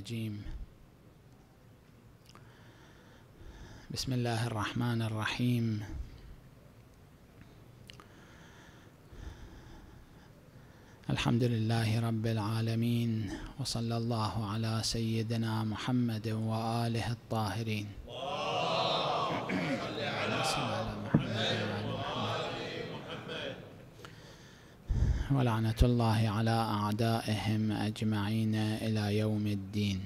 الرجيم بسم الله الرحمن الرحيم الحمد لله رب العالمين وصلى الله على سيدنا محمد وآله الطاهرين اللهم صل على محمد ولعنة الله على أعدائهم أجمعين إلى يوم الدين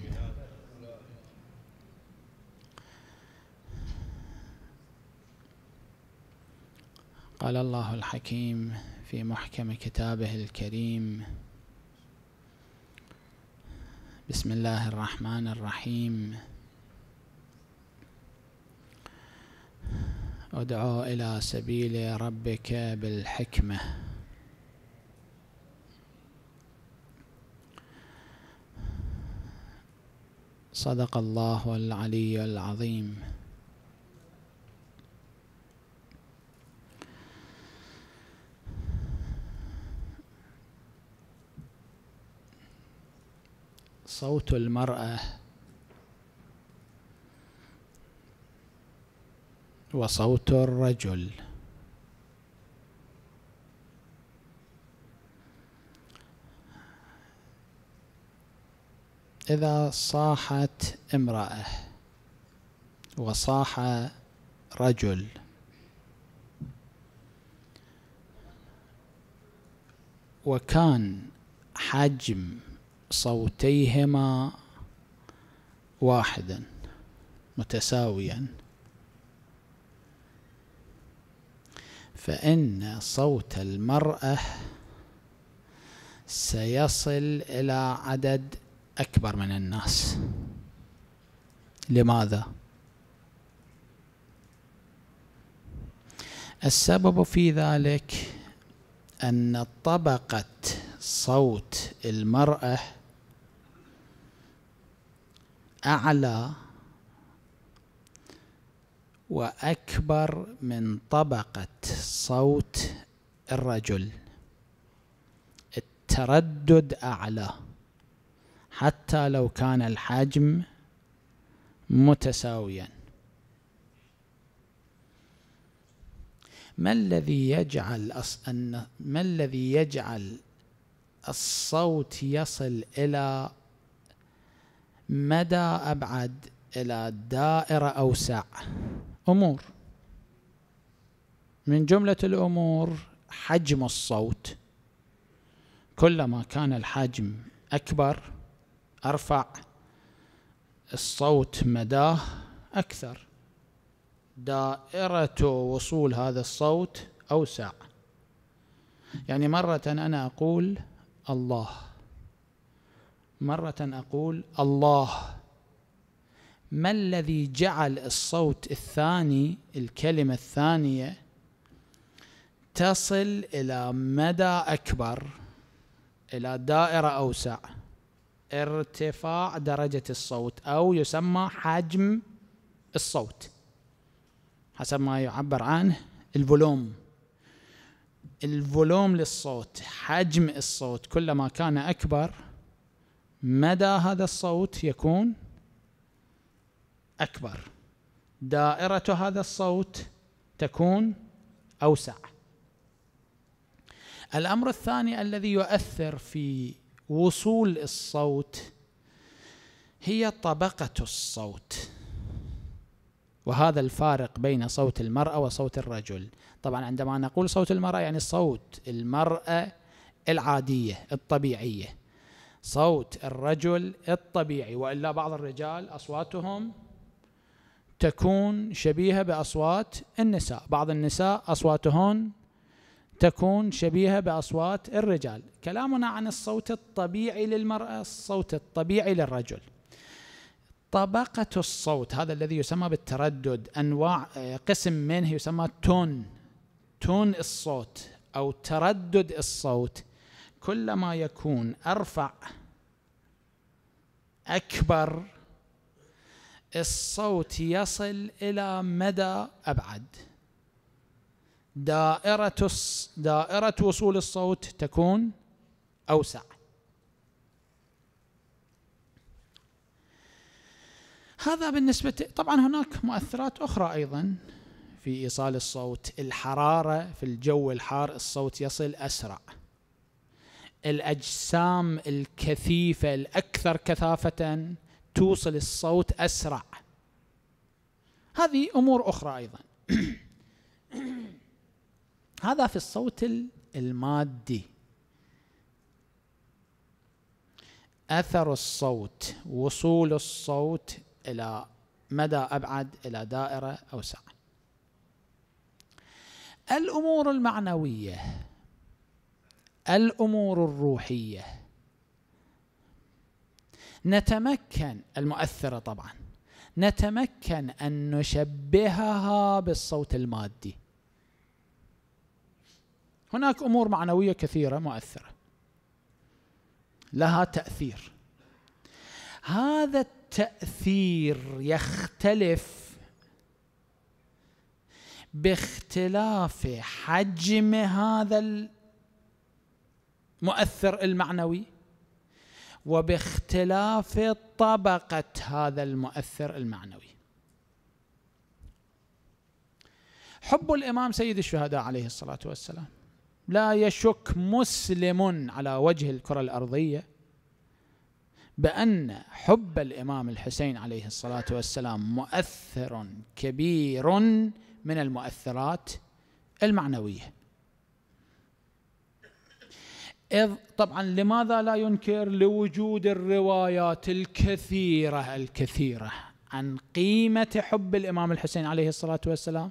قال الله الحكيم في محكم كتابه الكريم بسم الله الرحمن الرحيم ادعو إلى سبيل ربك بالحكمة صدق الله العلي العظيم صوت المرأة وصوت الرجل إذا صاحت امرأة وصاح رجل وكان حجم صوتيهما واحدا متساويا فإن صوت المرأة سيصل إلى عدد أكبر من الناس لماذا؟ السبب في ذلك أن طبقة صوت المرأة أعلى وأكبر من طبقة صوت الرجل التردد أعلى حتى لو كان الحجم متساويا ما الذي يجعل أن... ما الذي يجعل الصوت يصل إلى مدى أبعد إلى دائرة أوسع أمور من جملة الأمور حجم الصوت كلما كان الحجم أكبر ارفع الصوت مداه اكثر دائرة وصول هذا الصوت اوسع يعني مرة انا اقول الله مرة اقول الله ما الذي جعل الصوت الثاني الكلمة الثانية تصل إلى مدى أكبر إلى دائرة أوسع ارتفاع درجة الصوت أو يسمى حجم الصوت حسب ما يعبر عنه الفولوم الفولوم للصوت حجم الصوت كلما كان أكبر مدى هذا الصوت يكون أكبر دائرة هذا الصوت تكون أوسع الأمر الثاني الذي يؤثر في وصول الصوت هي طبقة الصوت وهذا الفارق بين صوت المرأة وصوت الرجل طبعا عندما نقول صوت المرأة يعني صوت المرأة العادية الطبيعية صوت الرجل الطبيعي وإلا بعض الرجال أصواتهم تكون شبيهة بأصوات النساء بعض النساء أصواتهن تكون شبيهة بأصوات الرجال كلامنا عن الصوت الطبيعي للمرأة الصوت الطبيعي للرجل طبقة الصوت هذا الذي يسمى بالتردد أنواع آه، قسم منه يسمى تون تون الصوت أو تردد الصوت كلما يكون أرفع أكبر الصوت يصل إلى مدى أبعد دائرة دائرة وصول الصوت تكون أوسع هذا بالنسبة طبعا هناك مؤثرات أخرى أيضا في إيصال الصوت الحرارة في الجو الحار الصوت يصل أسرع الأجسام الكثيفة الأكثر كثافة توصل الصوت أسرع هذه أمور أخرى أيضا هذا في الصوت المادي اثر الصوت وصول الصوت الى مدى ابعد الى دائره اوسع الامور المعنويه الامور الروحيه نتمكن المؤثره طبعا نتمكن ان نشبهها بالصوت المادي هناك امور معنويه كثيره مؤثره لها تاثير هذا التاثير يختلف باختلاف حجم هذا المؤثر المعنوي وباختلاف طبقه هذا المؤثر المعنوي حب الامام سيد الشهداء عليه الصلاه والسلام لا يشك مسلم على وجه الكرة الأرضية بأن حب الإمام الحسين عليه الصلاة والسلام مؤثر كبير من المؤثرات المعنوية إذ طبعا لماذا لا ينكر لوجود الروايات الكثيرة الكثيرة عن قيمة حب الإمام الحسين عليه الصلاة والسلام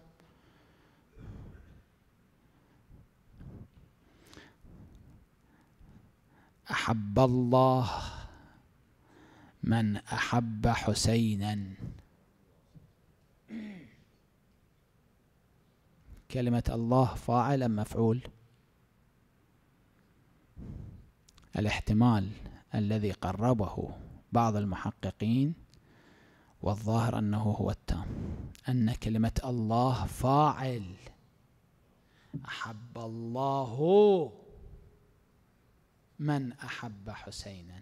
احب الله من احب حسينا كلمه الله فاعل ام مفعول الاحتمال الذي قربه بعض المحققين والظاهر انه هو التام ان كلمه الله فاعل احب الله من أحب حسينا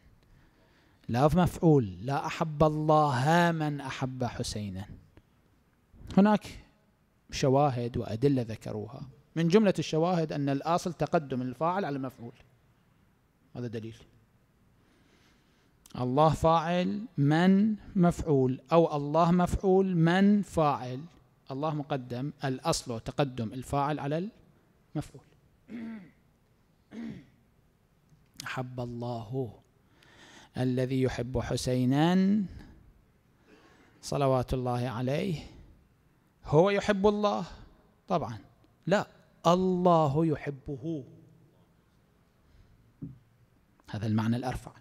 لا مفعول لا أحب الله من أحب حسينا هناك شواهد وأدلة ذكروها من جملة الشواهد أن الأصل تقدم الفاعل على المفعول هذا دليل الله فاعل من مفعول أو الله مفعول من فاعل الله مقدم الأصل تقدم الفاعل على المفعول أحب الله الذي يحب حسينا صلوات الله عليه هو يحب الله طبعا لا الله يحبه هذا المعنى الأرفع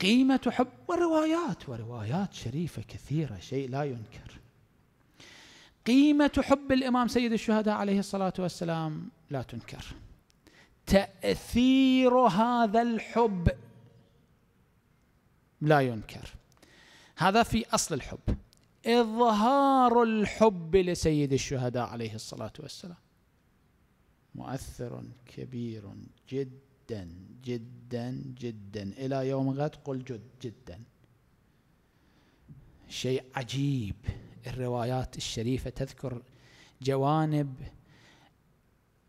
قيمة حب وروايات وروايات شريفة كثيرة شيء لا ينكر قيمة حب الإمام سيد الشهداء عليه الصلاة والسلام لا تنكر تأثير هذا الحب لا ينكر هذا في أصل الحب إظهار الحب لسيد الشهداء عليه الصلاة والسلام مؤثر كبير جدا جدا جدا إلى يوم غد قل جد جدا شيء عجيب الروايات الشريفة تذكر جوانب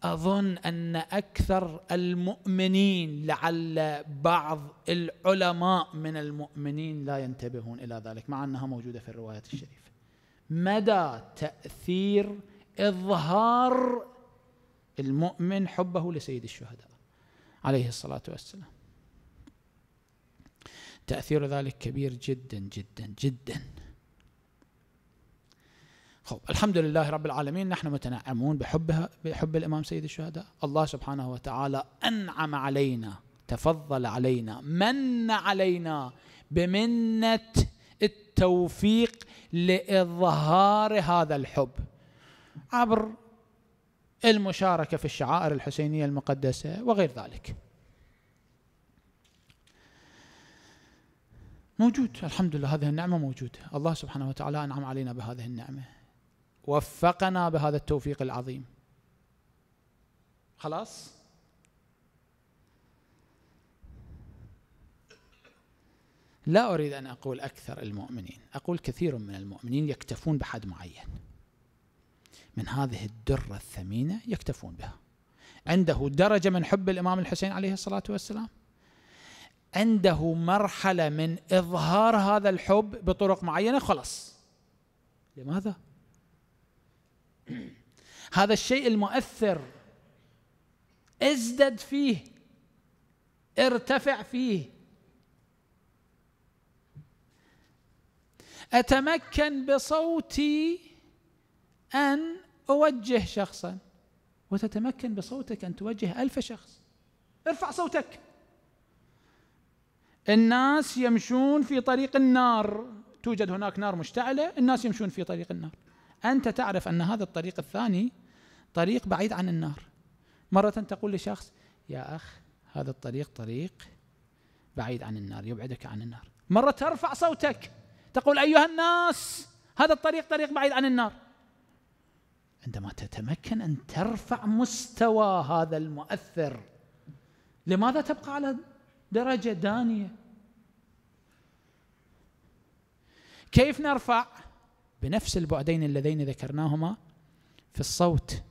اظن ان اكثر المؤمنين لعل بعض العلماء من المؤمنين لا ينتبهون الى ذلك مع انها موجوده في الروايات الشريفه مدى تاثير اظهار المؤمن حبه لسيد الشهداء عليه الصلاه والسلام تاثير ذلك كبير جدا جدا جدا خب الحمد لله رب العالمين نحن متنعمون بحبها بحب الإمام سيد الشهداء الله سبحانه وتعالى أنعم علينا تفضل علينا من علينا بمنة التوفيق لإظهار هذا الحب عبر المشاركة في الشعائر الحسينية المقدسة وغير ذلك موجود الحمد لله هذه النعمة موجودة الله سبحانه وتعالى أنعم علينا بهذه النعمة وفقنا بهذا التوفيق العظيم خلاص لا أريد أن أقول أكثر المؤمنين أقول كثير من المؤمنين يكتفون بحد معين من هذه الدرة الثمينة يكتفون بها عنده درجة من حب الإمام الحسين عليه الصلاة والسلام عنده مرحلة من إظهار هذا الحب بطرق معينة خلاص لماذا؟ هذا الشيء المؤثر ازدد فيه ارتفع فيه اتمكن بصوتي ان اوجه شخصا وتتمكن بصوتك ان توجه الف شخص ارفع صوتك الناس يمشون في طريق النار توجد هناك نار مشتعله الناس يمشون في طريق النار انت تعرف ان هذا الطريق الثاني طريق بعيد عن النار مرة تقول لشخص يا أخ هذا الطريق طريق بعيد عن النار يبعدك عن النار مرة ترفع صوتك تقول أيها الناس هذا الطريق طريق بعيد عن النار عندما تتمكن أن ترفع مستوى هذا المؤثر لماذا تبقى على درجة دانية كيف نرفع بنفس البعدين اللذين ذكرناهما في الصوت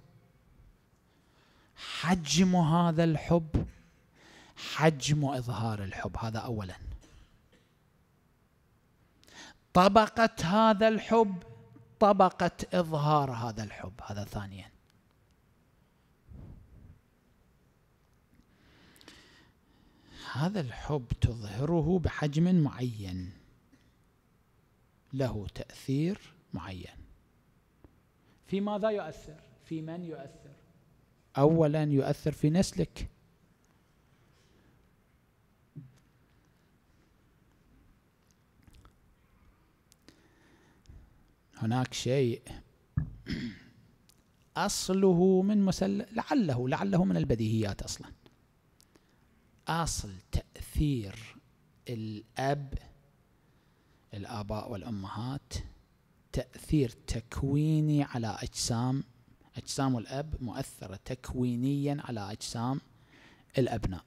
حجم هذا الحب حجم إظهار الحب هذا أولا طبقة هذا الحب طبقة إظهار هذا الحب هذا ثانيا هذا الحب تظهره بحجم معين له تأثير معين في ماذا يؤثر؟ في من يؤثر؟ أولا يؤثر في نسلك هناك شيء أصله من مسل لعله لعله من البديهيات أصلا أصل تأثير الأب الآباء والأمهات تأثير تكويني على أجسام أجسام الأب مؤثرة تكوينيا على أجسام الأبناء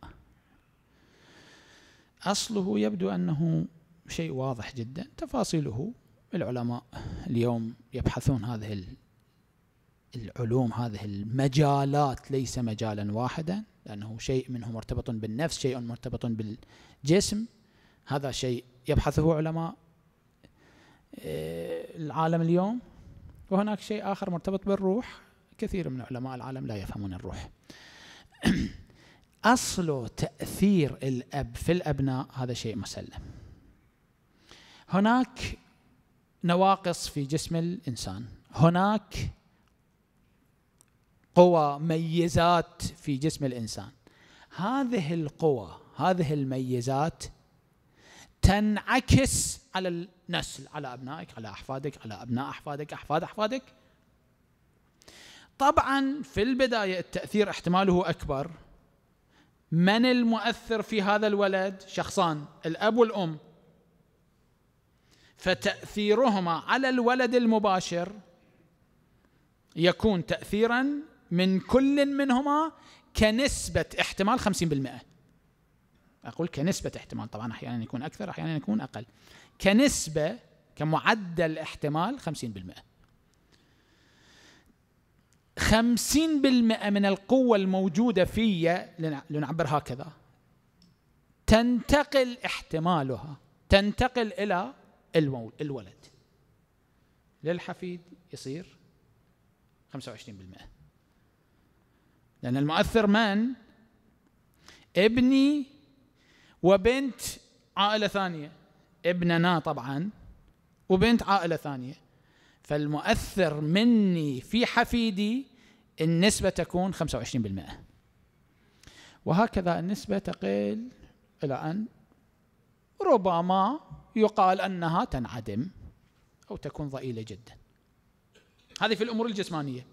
أصله يبدو أنه شيء واضح جدا تفاصيله العلماء اليوم يبحثون هذه العلوم هذه المجالات ليس مجالا واحدا لأنه شيء منه مرتبط بالنفس شيء مرتبط بالجسم هذا شيء يبحثه علماء آه، العالم اليوم وهناك شيء آخر مرتبط بالروح كثير من علماء العالم لا يفهمون الروح أصل تأثير الأب في الأبناء هذا شيء مسلم هناك نواقص في جسم الإنسان هناك قوى ميزات في جسم الإنسان هذه القوى هذه الميزات تنعكس على النسل على أبنائك على أحفادك على أبناء أحفادك أحفاد أحفادك طبعا في البداية التأثير احتماله أكبر من المؤثر في هذا الولد شخصان الأب والأم فتأثيرهما على الولد المباشر يكون تأثيرا من كل منهما كنسبة احتمال 50% أقول كنسبة احتمال طبعا أحيانا يكون أكثر أحيانا يكون أقل كنسبة كمعدل احتمال 50% خمسين بالمئة من القوة الموجودة في لنعبر هكذا تنتقل احتمالها تنتقل إلى الولد للحفيد يصير 25% لأن المؤثر من؟ ابني وبنت عائلة ثانية ابننا طبعا وبنت عائلة ثانية فالمؤثر مني في حفيدي النسبة تكون 25% وهكذا النسبة تقل إلى أن ربما يقال أنها تنعدم أو تكون ضئيلة جدا هذه في الأمور الجسمانية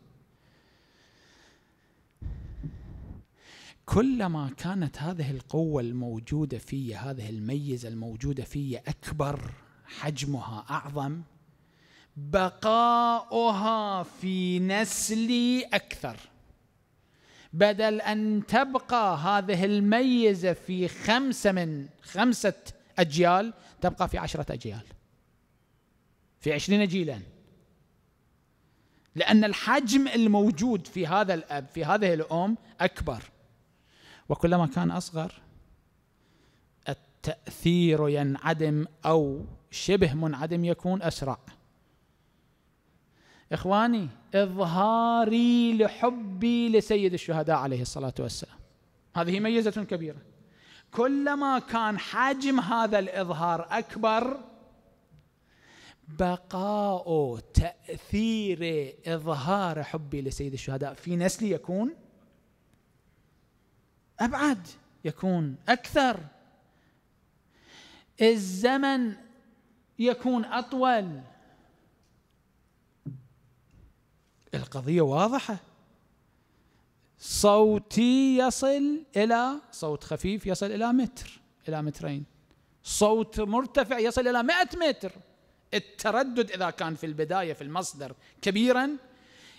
كلما كانت هذه القوة الموجودة في هذه الميزة الموجودة في أكبر حجمها أعظم بقاؤها في نسلي أكثر بدل أن تبقى هذه الميزة في خمسة من خمسة أجيال تبقى في عشرة أجيال في عشرين جيلا لأن الحجم الموجود في هذا الأب في هذه الأم أكبر وكلما كان أصغر التأثير ينعدم أو شبه منعدم يكون أسرع إخواني إظهاري لحبي لسيد الشهداء عليه الصلاة والسلام هذه ميزة كبيرة كلما كان حجم هذا الإظهار أكبر بقاء تأثير إظهار حبي لسيد الشهداء في نسلي يكون أبعد يكون أكثر الزمن يكون أطول القضية واضحة صوتي يصل إلى صوت خفيف يصل إلى متر إلى مترين صوت مرتفع يصل إلى مئة متر التردد إذا كان في البداية في المصدر كبيرا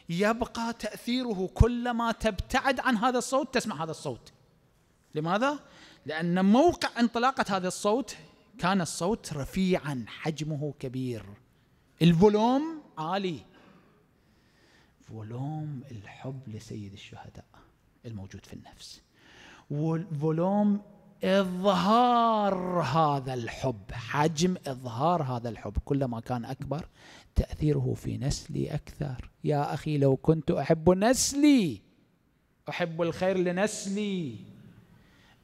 يبقى تأثيره كلما تبتعد عن هذا الصوت تسمع هذا الصوت لماذا؟ لأن موقع انطلاقة هذا الصوت كان الصوت رفيعا حجمه كبير الفولوم عالي فولوم الحب لسيد الشهداء الموجود في النفس فولوم إظهار هذا الحب حجم إظهار هذا الحب كلما كان أكبر تأثيره في نسلي أكثر يا أخي لو كنت أحب نسلي أحب الخير لنسلي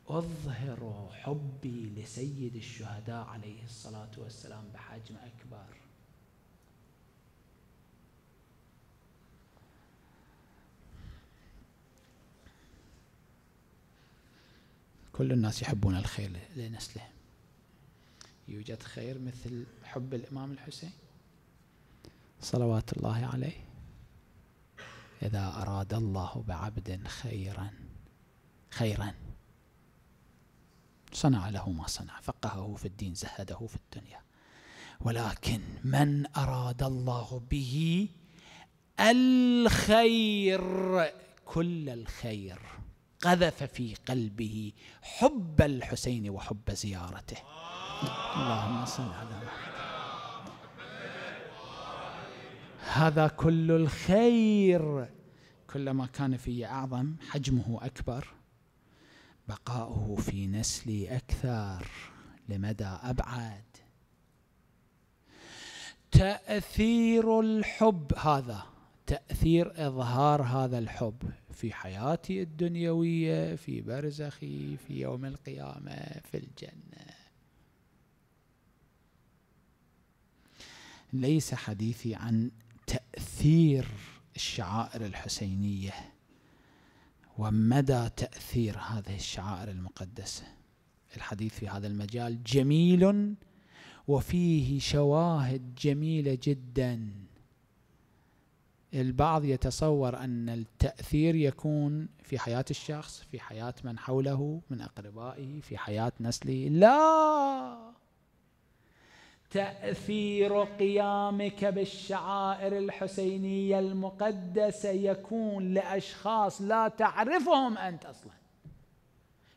أظهر حبي لسيد الشهداء عليه الصلاة والسلام بحجم أكبر كل الناس يحبون الخير لنسله يوجد خير مثل حب الإمام الحسين صلوات الله عليه إذا أراد الله بعبد خيرا خيرا صنع له ما صنع فقهه في الدين زهده في الدنيا ولكن من أراد الله به الخير كل الخير قذف في قلبه حب الحسين وحب زيارته اللهم صل على محمد هذا كل الخير كلما كان في أعظم حجمه أكبر بقاؤه في نسلي أكثر لمدى أبعد تأثير الحب هذا تأثير إظهار هذا الحب في حياتي الدنيوية في برزخي في يوم القيامة في الجنة ليس حديثي عن تأثير الشعائر الحسينية ومدى تأثير هذه الشعائر المقدسة الحديث في هذا المجال جميل وفيه شواهد جميلة جداً البعض يتصور أن التأثير يكون في حياة الشخص في حياة من حوله من أقربائه في حياة نسله لا تأثير قيامك بالشعائر الحسينية المقدسة يكون لأشخاص لا تعرفهم أنت أصلا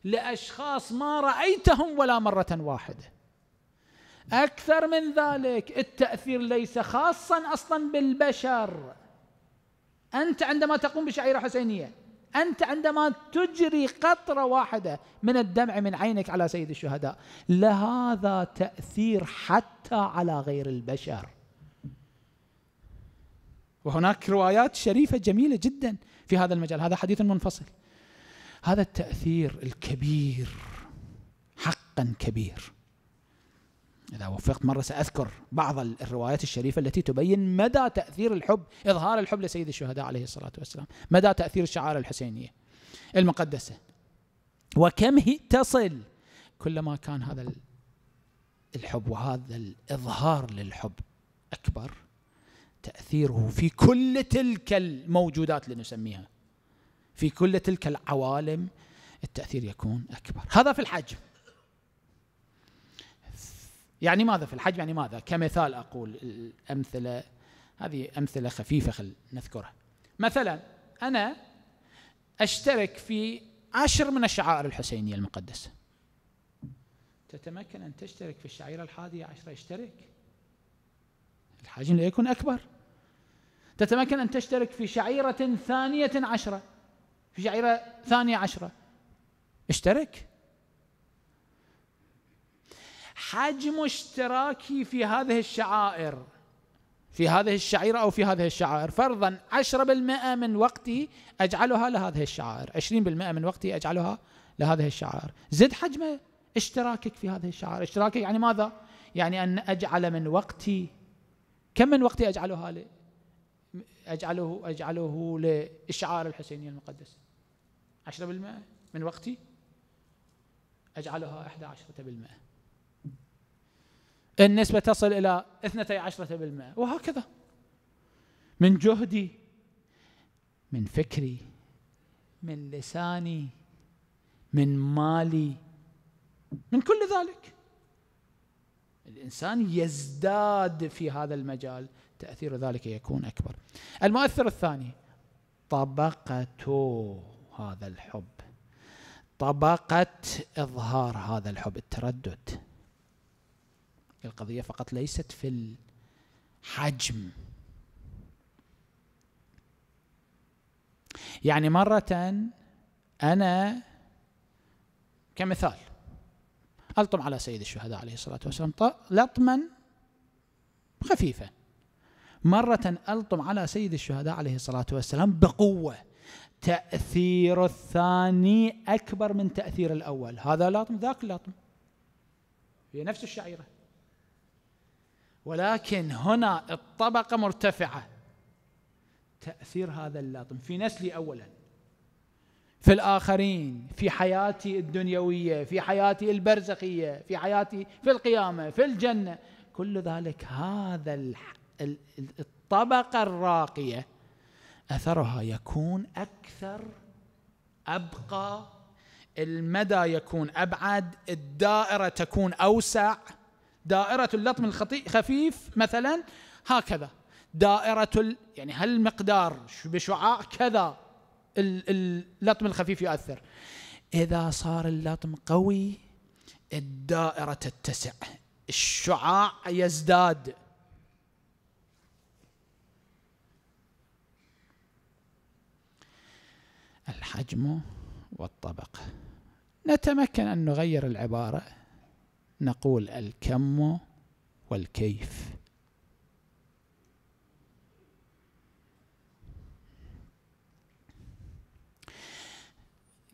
لأشخاص ما رأيتهم ولا مرة واحدة أكثر من ذلك التأثير ليس خاصا أصلا بالبشر أنت عندما تقوم بشعيرة حسينية أنت عندما تجري قطرة واحدة من الدمع من عينك على سيد الشهداء لهذا تأثير حتى على غير البشر وهناك روايات شريفة جميلة جدا في هذا المجال هذا حديث منفصل هذا التأثير الكبير حقا كبير إذا وفقت مرة سأذكر بعض الروايات الشريفة التي تبين مدى تأثير الحب إظهار الحب لسيد الشهداء عليه الصلاة والسلام مدى تأثير الشعائر الحسينية المقدسة وكم هي تصل كلما كان هذا الحب وهذا الإظهار للحب أكبر تأثيره في كل تلك الموجودات اللي نسميها في كل تلك العوالم التأثير يكون أكبر هذا في الحجم يعني ماذا في الحج يعني ماذا كمثال أقول الأمثلة هذه أمثلة خفيفة خل نذكرها مثلا أنا أشترك في عشر من الشعائر الحسينية المقدسة تتمكن أن تشترك في الشعيرة الحادية عشرة اشترك الحجم لا يكون أكبر تتمكن أن تشترك في شعيرة ثانية عشرة في شعيرة ثانية عشرة اشترك حجم اشتراكي في هذه الشعائر في هذه الشعيرة أو في هذه الشعائر فرضا 10% من وقتي أجعلها لهذه الشعائر 20% من وقتي أجعلها لهذه الشعائر زد حجم اشتراكك في هذه الشعائر اشتراكك يعني ماذا؟ يعني أن أجعل من وقتي كم من وقتي أجعلها ل... أجعله أجعله لإشعار الحسينية المقدسة 10% من وقتي أجعلها 11% النسبة تصل إلى 12% وهكذا من جهدي من فكري من لساني من مالي من كل ذلك الإنسان يزداد في هذا المجال تأثير ذلك يكون أكبر المؤثر الثاني طبقة هذا الحب طبقة إظهار هذا الحب التردد القضية فقط ليست في الحجم يعني مرة أنا كمثال ألطم على سيد الشهداء عليه الصلاة والسلام لطما خفيفا مرة ألطم على سيد الشهداء عليه الصلاة والسلام بقوة تأثير الثاني أكبر من تأثير الأول هذا لطم ذاك لطم هي نفس الشعيرة ولكن هنا الطبقة مرتفعة تأثير هذا اللطم في نسلي أولا في الآخرين في حياتي الدنيوية في حياتي البرزخية في حياتي في القيامة في الجنة كل ذلك هذا الطبقة الراقية أثرها يكون أكثر أبقى المدى يكون أبعد الدائرة تكون أوسع دائرة اللطم الخفيف مثلا هكذا دائرة يعني يعني هالمقدار بشعاع كذا اللطم الخفيف يؤثر إذا صار اللطم قوي الدائرة تتسع الشعاع يزداد الحجم والطبقة نتمكن أن نغير العبارة نقول الكم والكيف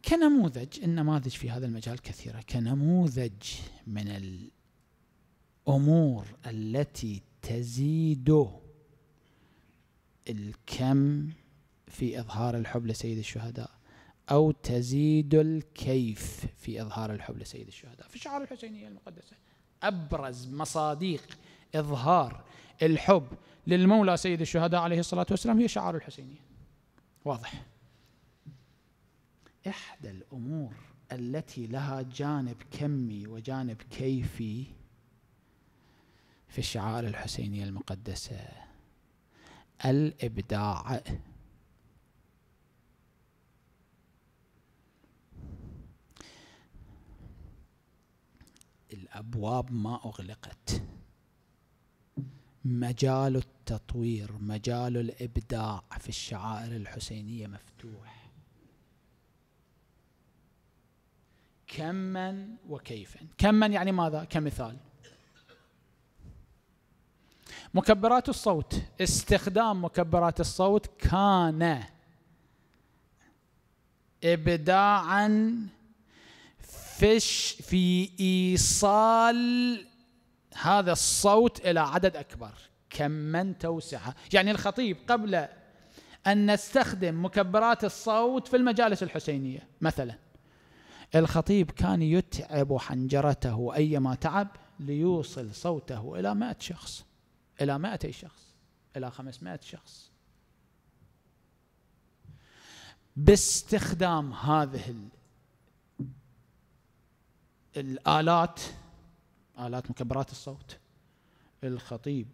كنموذج النماذج في هذا المجال كثيرة كنموذج من الأمور التي تزيد الكم في إظهار الحب لسيد الشهداء أو تزيد الكيف في إظهار الحب لسيد الشهداء في شعار الحسينية المقدسة أبرز مصاديق إظهار الحب للمولى سيد الشهداء عليه الصلاة والسلام هي شعار الحسينية واضح إحدى الأمور التي لها جانب كمي وجانب كيفي في الشعائر الحسينية المقدسة الإبداع الابواب ما اغلقت مجال التطوير مجال الابداع في الشعائر الحسينيه مفتوح كما وكيفا كما يعني ماذا كمثال مكبرات الصوت استخدام مكبرات الصوت كان ابداعا فش في إيصال هذا الصوت إلى عدد أكبر كما توسعه يعني الخطيب قبل أن نستخدم مكبرات الصوت في المجالس الحسينية مثلا الخطيب كان يتعب حنجرته أيما تعب ليوصل صوته إلى مائة شخص إلى مائتي شخص إلى خمسمائة شخص باستخدام هذه الآلات آلات مكبرات الصوت الخطيب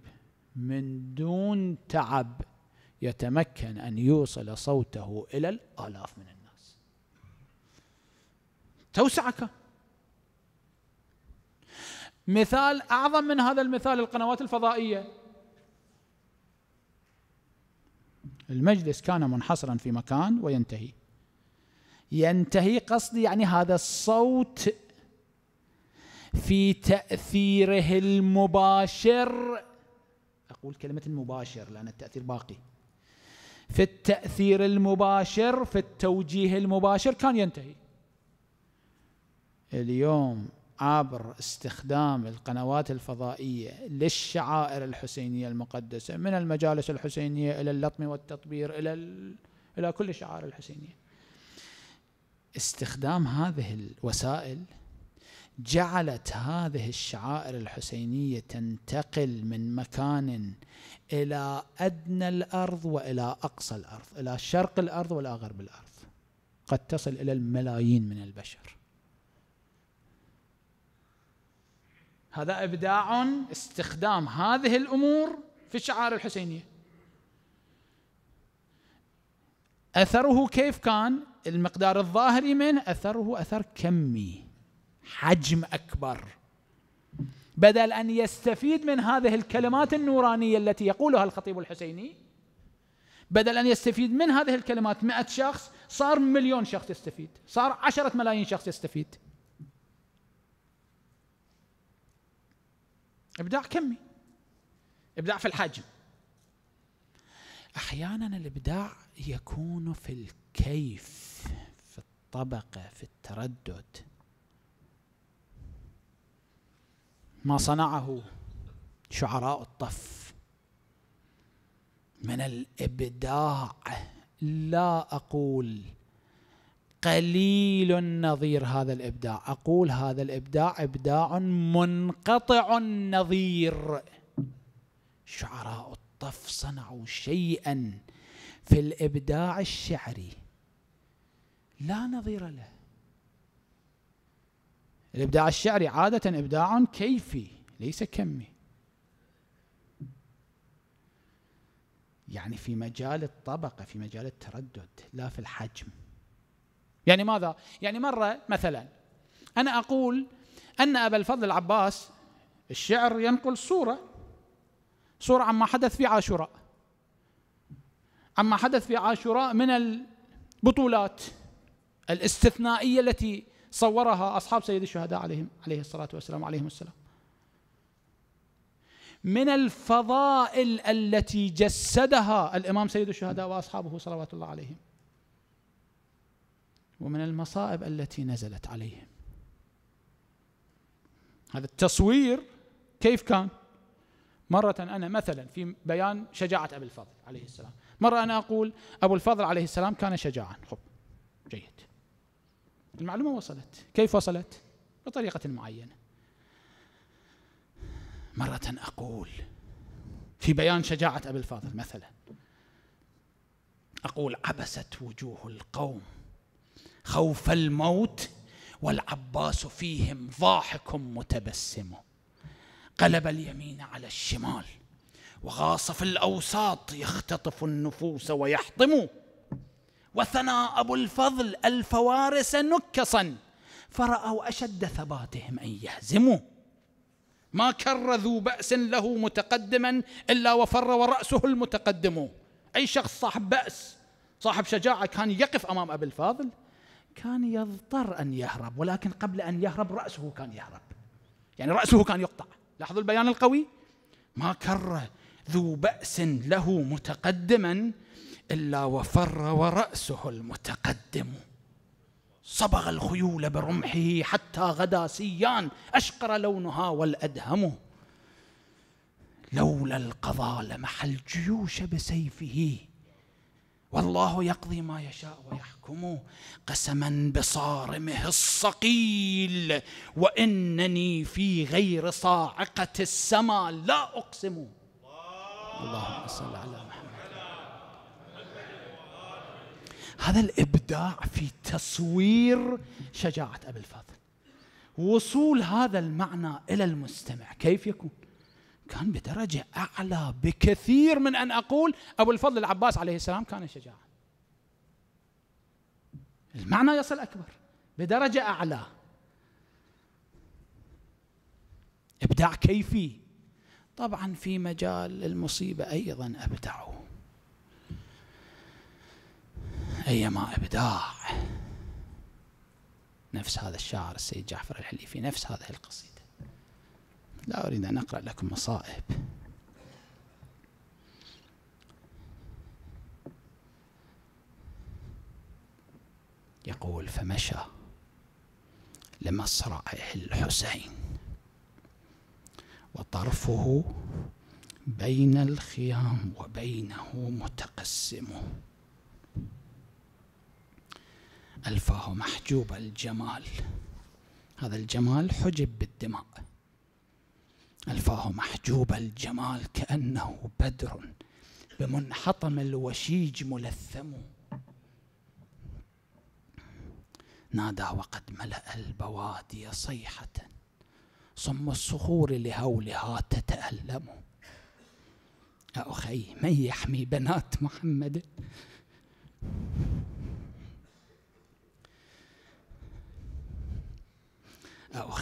من دون تعب يتمكن أن يوصل صوته إلى الآلاف من الناس توسعك مثال أعظم من هذا المثال القنوات الفضائية المجلس كان منحصرا في مكان وينتهي ينتهي قصدي يعني هذا الصوت في تأثيره المباشر أقول كلمة المباشر لأن التأثير باقي في التأثير المباشر في التوجيه المباشر كان ينتهي اليوم عبر استخدام القنوات الفضائية للشعائر الحسينية المقدسة من المجالس الحسينية إلى اللطم والتطبير إلى إلى كل الشعائر الحسينية استخدام هذه الوسائل جعلت هذه الشعائر الحسينيه تنتقل من مكان الى ادنى الارض والى اقصى الارض، الى شرق الارض والى غرب الارض. قد تصل الى الملايين من البشر. هذا ابداع استخدام هذه الامور في الشعائر الحسينيه. اثره كيف كان؟ المقدار الظاهري منه اثره اثر كمي. حجم اكبر بدل ان يستفيد من هذه الكلمات النورانيه التي يقولها الخطيب الحسيني بدل ان يستفيد من هذه الكلمات 100 شخص صار مليون شخص يستفيد صار عشرة ملايين شخص يستفيد ابداع كمي ابداع في الحجم احيانا الابداع يكون في الكيف في الطبقه في التردد ما صنعه شعراء الطف من الابداع لا اقول قليل نظير هذا الابداع اقول هذا الابداع ابداع منقطع النظير شعراء الطف صنعوا شيئا في الابداع الشعري لا نظير له الابداع الشعري عاده ابداع كيفي ليس كمي يعني في مجال الطبقه في مجال التردد لا في الحجم يعني ماذا يعني مره مثلا انا اقول ان ابا الفضل العباس الشعر ينقل صوره صوره عما حدث في عاشوراء عما حدث في عاشوراء من البطولات الاستثنائيه التي صورها أصحاب سيد الشهداء عليهم عليه الصلاة والسلام عليهم السلام من الفضائل التي جسدها الإمام سيد الشهداء وأصحابه صلوات الله عليهم ومن المصائب التي نزلت عليهم هذا التصوير كيف كان مرة أنا مثلا في بيان شجاعة أبي الفضل عليه السلام مرة أنا أقول أبو الفضل عليه السلام كان شجاعا خب جيد المعلومة وصلت كيف وصلت بطريقة معينة مرة أقول في بيان شجاعة أبي الفاضل مثلا أقول عبست وجوه القوم خوف الموت والعباس فيهم ضاحك متبسم قلب اليمين على الشمال وغاص في الأوساط يختطف النفوس ويحطم وثنى أبو الفضل الفوارس نكصا فرأوا أشد ثباتهم أن يهزموا ما كر ذو بأس له متقدما إلا وفر ورأسه المتقدم أي شخص صاحب بأس صاحب شجاعة كان يقف أمام أبي الفاضل كان يضطر أن يهرب ولكن قبل أن يهرب رأسه كان يهرب يعني رأسه كان يقطع لاحظوا البيان القوي ما كر ذو بأس له متقدما إلا وفر ورأسه المتقدم صبغ الخيول برمحه حتى غدا سيان أشقر لونها والأدهم لولا القضاء لمح الجيوش بسيفه والله يقضي ما يشاء ويحكم قسما بصارمه الصقيل وانني في غير صاعقه السما لا اقسم اللهم صل على محمد هذا الابداع في تصوير شجاعه ابي الفضل وصول هذا المعنى الى المستمع كيف يكون كان بدرجه اعلى بكثير من ان اقول ابو الفضل العباس عليه السلام كان شجاعا المعنى يصل اكبر بدرجه اعلى ابداع كيفي طبعا في مجال المصيبه ايضا ابدعوا أيما إبداع نفس هذا الشاعر السيد جعفر الحليفي نفس هذه القصيدة لا أريد أن أقرأ لكم مصائب يقول فمشى لمصرعه الحسين وطرفه بين الخيام وبينه متقسم ألفاه محجوب الجمال هذا الجمال حجب بالدماء ألفاه محجوب الجمال كأنه بدر بمنحطم الوشيج ملثم نادى وقد ملأ البوادي صيحة صم الصخور لهولها تتألم أخي من يحمي بنات محمد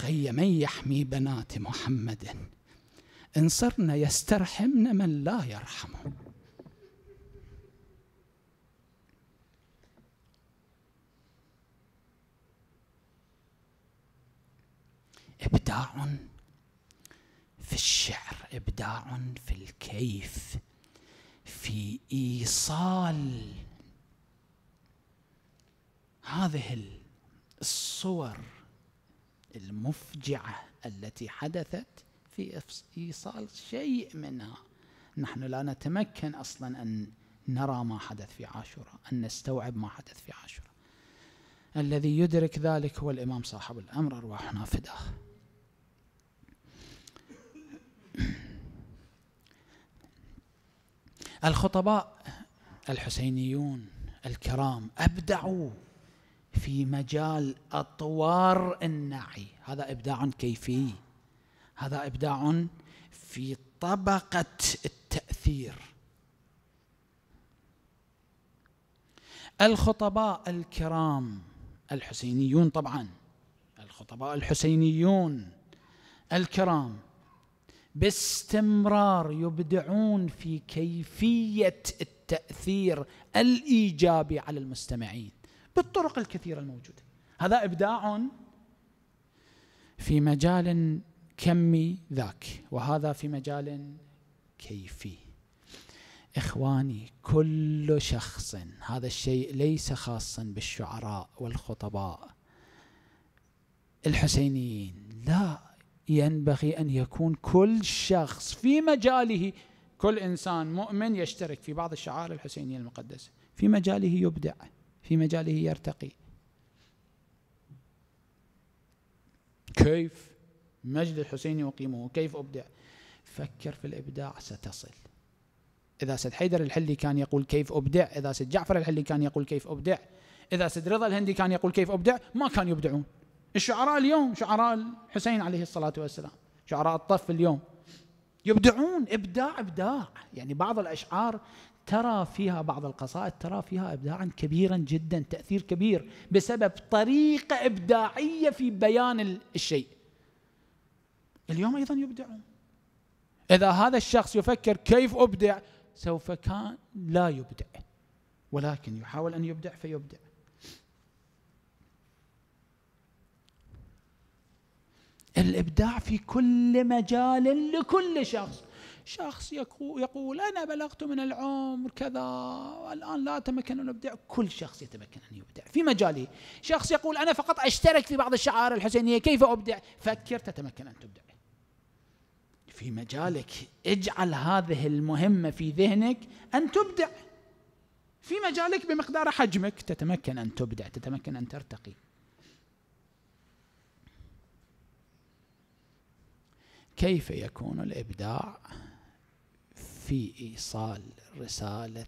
أخي من يحمي بنات محمد إن صرنا يسترحمن من لا يرحمه إبداع في الشعر إبداع في الكيف في إيصال هذه الصور المفجعة التي حدثت في إيصال شيء منها نحن لا نتمكن أصلا أن نرى ما حدث في عاشوراء أن نستوعب ما حدث في عاشوراء الذي يدرك ذلك هو الإمام صاحب الأمر أرواحنا فداه الخطباء الحسينيون الكرام أبدعوا في مجال أطوار النعي هذا إبداع كيفي هذا إبداع في طبقة التأثير الخطباء الكرام الحسينيون طبعا الخطباء الحسينيون الكرام باستمرار يبدعون في كيفية التأثير الإيجابي على المستمعين بالطرق الكثيرة الموجودة هذا إبداع في مجال كمي ذاك وهذا في مجال كيفي إخواني كل شخص هذا الشيء ليس خاصا بالشعراء والخطباء الحسينيين لا ينبغي أن يكون كل شخص في مجاله كل إنسان مؤمن يشترك في بعض الشعائر الحسينية المقدسة في مجاله يبدع في مجاله يرتقي كيف مجد الحسين يقيمه كيف أبدع فكر في الإبداع ستصل إذا سيد حيدر الحلي كان يقول كيف أبدع إذا سيد جعفر الحلي كان يقول كيف أبدع إذا سيد رضا الهندي كان يقول كيف أبدع ما كان يبدعون الشعراء اليوم شعراء الحسين عليه الصلاة والسلام شعراء الطف اليوم يبدعون إبداع إبداع يعني بعض الأشعار ترى فيها بعض القصائد ترى فيها ابداعا كبيرا جدا تاثير كبير بسبب طريقه ابداعيه في بيان الشيء اليوم ايضا يبدعون اذا هذا الشخص يفكر كيف ابدع سوف كان لا يبدع ولكن يحاول ان يبدع فيبدع الابداع في كل مجال لكل شخص شخص يقول أنا بلغت من العمر كذا الآن لا أتمكن أن أبدع كل شخص يتمكن أن يبدع في مجالي شخص يقول أنا فقط أشترك في بعض الشعائر الحسينية كيف أبدع فكر تتمكن أن تبدع في مجالك اجعل هذه المهمة في ذهنك أن تبدع في مجالك بمقدار حجمك تتمكن أن تبدع تتمكن أن ترتقي كيف يكون الابداع في إيصال رسالة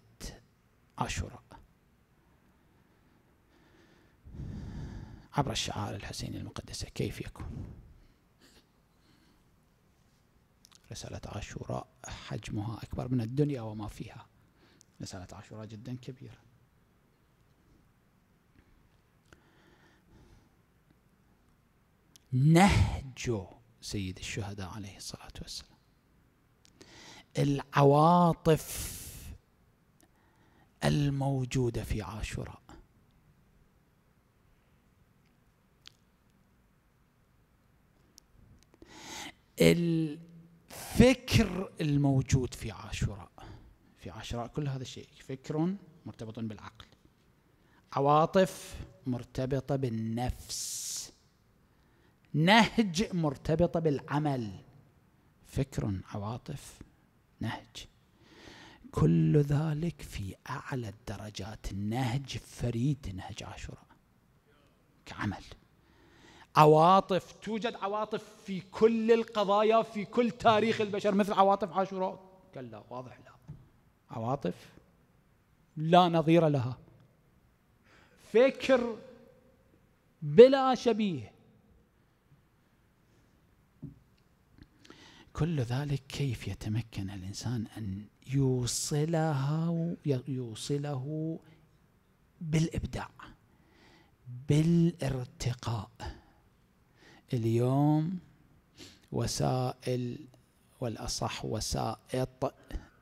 عاشوراء عبر الشعائر الحسيني المقدسة كيف يكون رسالة عاشوراء حجمها أكبر من الدنيا وما فيها رسالة عاشوراء جدا كبيرة نهج سيد الشهداء عليه الصلاة والسلام العواطف الموجوده في عاشوراء الفكر الموجود في عاشوراء في عاشوراء كل هذا الشيء فكر مرتبط بالعقل عواطف مرتبطة بالنفس نهج مرتبطة بالعمل فكر عواطف نهج كل ذلك في أعلى الدرجات النهج فريد نهج عاشوراء كعمل عواطف توجد عواطف في كل القضايا في كل تاريخ البشر مثل عواطف عاشوراء كلا واضح لا عواطف لا نظير لها فكر بلا شبيه كل ذلك كيف يتمكن الإنسان أن يوصلها يوصله بالإبداع بالارتقاء اليوم وسائل والأصح وسائط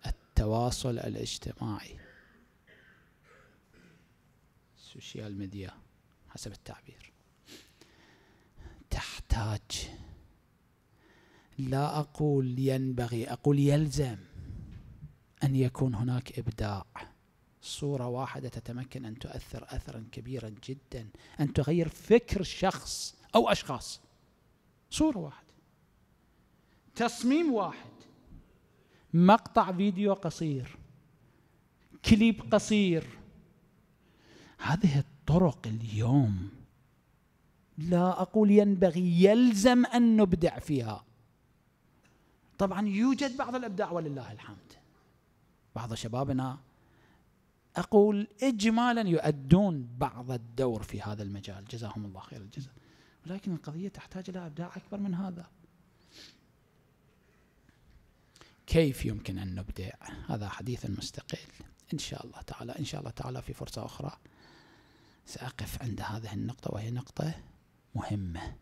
التواصل الاجتماعي السوشيال ميديا حسب التعبير تحتاج لا أقول ينبغي أقول يلزم أن يكون هناك إبداع صورة واحدة تتمكن أن تؤثر أثرا كبيرا جدا أن تغير فكر شخص أو أشخاص صورة واحدة تصميم واحد مقطع فيديو قصير كليب قصير هذه الطرق اليوم لا أقول ينبغي يلزم أن نبدع فيها طبعا يوجد بعض الابداع ولله الحمد بعض شبابنا اقول اجمالا يؤدون بعض الدور في هذا المجال جزاهم الله خير الجزاء ولكن القضيه تحتاج الى ابداع اكبر من هذا كيف يمكن ان نبدع هذا حديث مستقل ان شاء الله تعالى ان شاء الله تعالى في فرصه اخرى ساقف عند هذه النقطه وهي نقطه مهمه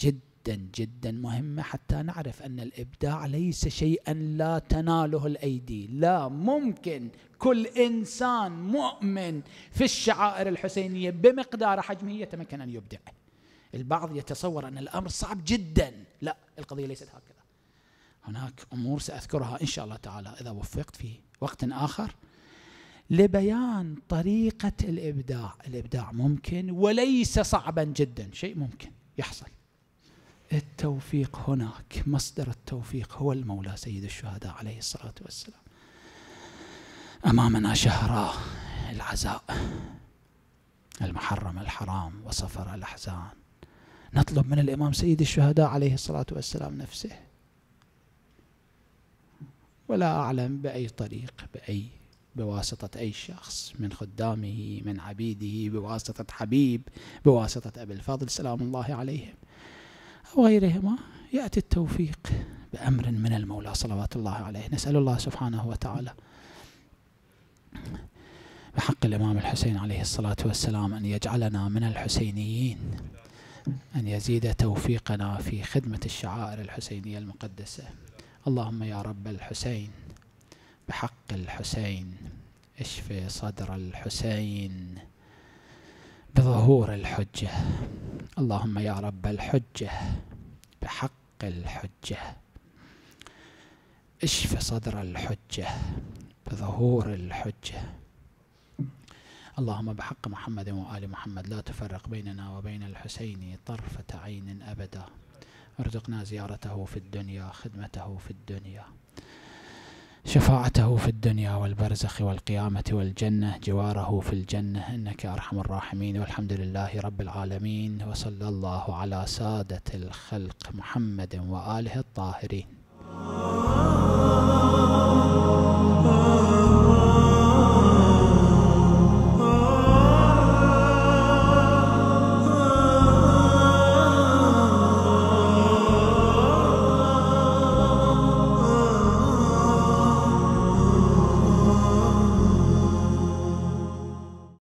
جدا جدا جدا مهمة حتى نعرف أن الإبداع ليس شيئا لا تناله الأيدي لا ممكن كل إنسان مؤمن في الشعائر الحسينية بمقدار حجمه يتمكن أن يبدع البعض يتصور أن الأمر صعب جدا لا القضية ليست هكذا هناك أمور سأذكرها إن شاء الله تعالى إذا وفقت في وقت آخر لبيان طريقة الإبداع الإبداع ممكن وليس صعبا جدا شيء ممكن يحصل التوفيق هناك مصدر التوفيق هو المولى سيد الشهداء عليه الصلاة والسلام أمامنا شهر العزاء المحرم الحرام وصفر الأحزان نطلب من الإمام سيد الشهداء عليه الصلاة والسلام نفسه ولا أعلم بأي طريق بأي بواسطة أي شخص من خدامه من عبيده بواسطة حبيب بواسطة أبي الفاضل سلام الله عليهم وغيرهما يأتي التوفيق بأمر من المولى صلوات الله عليه نسأل الله سبحانه وتعالى بحق الإمام الحسين عليه الصلاة والسلام أن يجعلنا من الحسينيين أن يزيد توفيقنا في خدمة الشعائر الحسينية المقدسة اللهم يا رب الحسين بحق الحسين اشف صدر الحسين بظهور الحجة اللهم يا رب الحجة بحق الحجة اشف صدر الحجة بظهور الحجة اللهم بحق محمد وآل محمد لا تفرق بيننا وبين الحسين طرفة عين أبدا ارزقنا زيارته في الدنيا خدمته في الدنيا شفاعته في الدنيا والبرزخ والقيامة والجنة جواره في الجنة إنك أرحم الراحمين والحمد لله رب العالمين وصلى الله على سادة الخلق محمد وآله الطاهرين